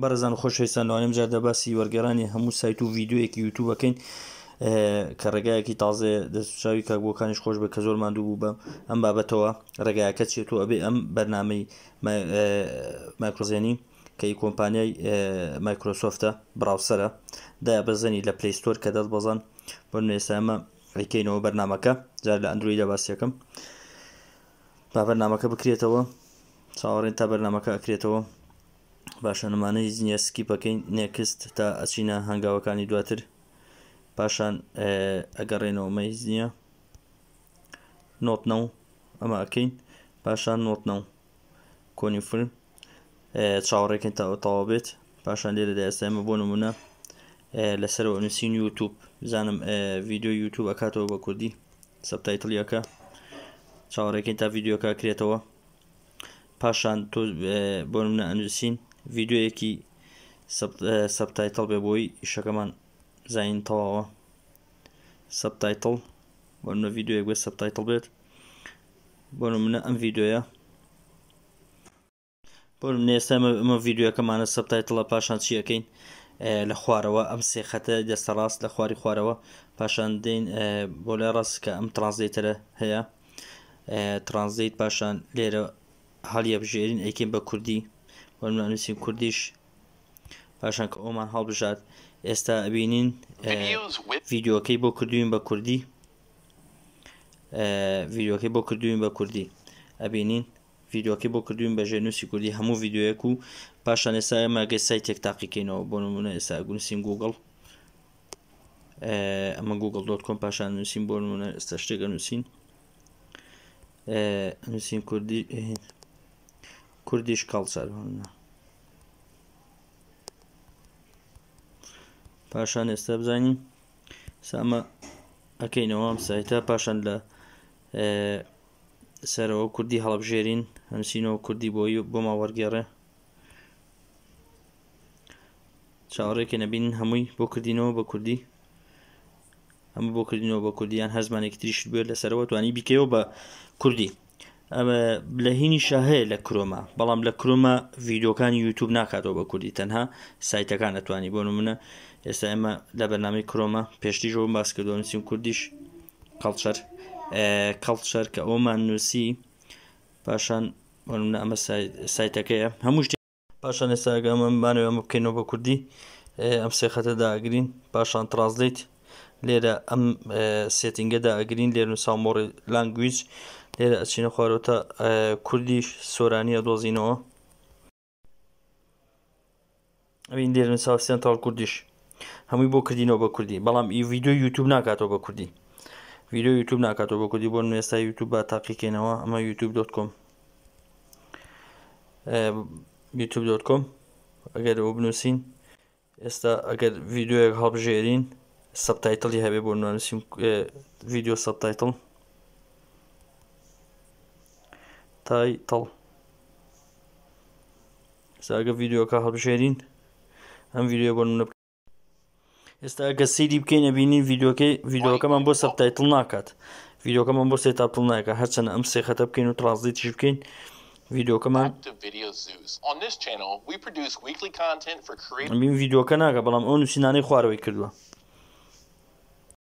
بەرەزان خۆشەویستان لەوانم جار دەباسی وەرگەرانی هەموو سایت و یددیوەیەکی یوتوبەکەین کە ڕێگایەکی تازێ دەستچاوی کاگوەکانیش خۆش بە کە زۆر مادوو بوو بە ئەم بابەتەوە ڕێگایەکە چێت و ئەبێ ئەم بەرنمەی مایکرۆزیانی کەی کۆمپانیای مایکرۆسۆفتە براوسرە دا بەزەنی لە پلیستۆر کە دەست بەزان بۆ نوێسامە ڕێکینەوە بەرنمەکە جار لە ئەندروی دەباسیەکەم با بەرنمەکە بکرێتەوە چاوەڕێن تا بەرنمەکە ئەکرێتەوە باشەنمانەی زنیەسکی پەکەین نێکست تا ئەچینە هەنگاوەکانی دواتر پاشان ئەگەڕێنەوە مەیزنیە نۆتنە ئەمە ئەکەین پاشان نۆتنە کۆنیفرم چاوەڕێکن تاوەتەوا بێت پاشان لێرە دەستێمە بۆ نمونە لەسەرەوە نووسین یوتوب بزانم ویددیو یوتوب ئەکاتەوە بە کوردی سەبتایتلیەکە چاوەڕێکین تا ویددیوەکە کرێتەوە پاشان تۆ بۆ منە ئەنووسین ڤیددیوەکی سەبتایتەڵ بێ بۆی ئیشەکەمان زین تەواوە سەبتایتڵ بۆە ڤیددیوەک بێ سەبتایتڵ بێت بۆ منە ئەم ڤیددیوە بۆ نێستا ئەمە ڤیددیوەکەمانە سەبتایتڵە پاشان چیەکەین لە خوارەوە ئەم سێخەتە دەستەڕاست لە خواری خوارەوە پاشان دێن بۆ لای ڕاست کە ئەم ترانزیتەرە هەیە ترانزیت پاشان لێرە هەڵیەبژێرین ئەیکەین بە کوردی وەمانویسین کوردیش پاشان کە ئەومان هەڵبژات ئێستا ئەبینین ڤیددیوەکەی بۆ کردوین بە کوردی ڤیددیوەکەی بۆ کردوین بە کوردی ئەبینین ڤیددیوەکەی بۆ کردوین بە ژێنووسی کوردی هەموو ڤیددیوەک و پاشان ئێستا ئێمەگەی سای تێکتاقیکەینەوە بۆ نمونە ئێستا گونوسین گوگل ئەمە گوگل دۆت کۆم پاشان نووسین بۆ نمونە ئێستا شتێکە نووسین نووسین کوردی کوردیش کاڵسەر پاشان ئێستا بزانین سامە ئەکەینەوە ئەم سایتە پاشان لە سەرەوە کوردی هەڵبژێرین هەمسینەوە کوردی بۆی بۆ ماوەرگێڕێ چاڕێکی نەبین هەمووی بۆ کردینەوە بە کوردی ئەمە بۆ کردینەوە بە کوردیان هەزمانێک تریش بێت لەسەرەوە توانی بیکەوە بە کوردی ئەمە لە هینی شاهەیە لە کرۆمە بەڵام لە کرۆمە ڤیددیوکانی یوتوب ناکاتەوە بە کوردی تەنها سایتەکان ئەتوانی بۆ منە ئێستا ئێمە لە بەنامی کرۆمە پێشتی ژۆم باس کردو نووسیم کوردیش کەڵچەر کەڵچەر کە ئەومان نووسی پاشان بۆە ئەمە سایتەکەیە هەموو شتێک پاشان ئێستاگەمەمانەوە ئەمە بکەینەوە بە کوردی ئەم سێ خەتە داگرین پاشان ترازلیت لێرە ئەم سێتینگە داگرین لێرن سامۆڕی لانگویج لێرە ئەچینە خوارۆتە کوردیش سۆرانیە دۆزینەوە ئەوین دێرن ساسیان تاڵ کوردیش هەمووی بۆ کردینەوە بە کوردی بەڵام ئی یددیو یوتوب ناکاتەوە بە کوردی ویددیو یوتوب ناکاتەوە بە کوردی بۆ نوێستا یوتوب بە تاقیکەینەوە ئەمە یوتوب دۆت کۆم یوتوب دۆت کۆم ئەگەر ئەو بنووسین ئێستا ئەگەر ویددیوەک هەڵبژێرین سەبتایتڵی هەبێ بۆ نوانوسیم ویددیو سەبتایتڵ تایتڵ ئێستاگە ڤیددیوکە هەڵبژێرین ئەم ڤیددیو بۆ نە ئێستا ئەگە سیری بکەین ئەبینین ڤیددیوکەی ڤیددیوکەمان بۆ سەبتایتڵ ناکات ڤیددیوکەمان بۆ سێتاپڵ ناکە هەرچەند ئەم سێخەتە بکەین و ترازی چی بکەین ڤیددیوکەمان ئەمین ڤیددیوکە ناکە بەڵام ئەو نووسینانەی خوارەوەی کردووە